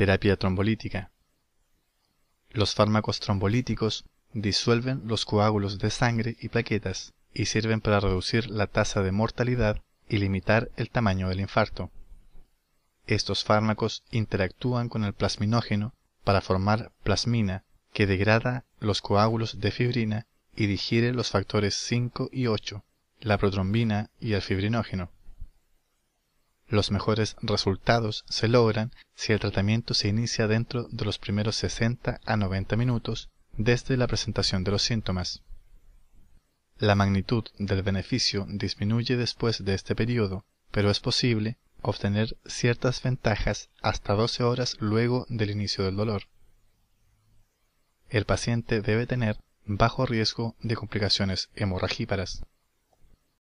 Terapia trombolítica. Los fármacos trombolíticos disuelven los coágulos de sangre y plaquetas y sirven para reducir la tasa de mortalidad y limitar el tamaño del infarto. Estos fármacos interactúan con el plasminógeno para formar plasmina, que degrada los coágulos de fibrina y digiere los factores 5 y 8, la protrombina y el fibrinógeno. Los mejores resultados se logran si el tratamiento se inicia dentro de los primeros 60 a 90 minutos desde la presentación de los síntomas. La magnitud del beneficio disminuye después de este periodo, pero es posible obtener ciertas ventajas hasta 12 horas luego del inicio del dolor. El paciente debe tener bajo riesgo de complicaciones hemorragíparas.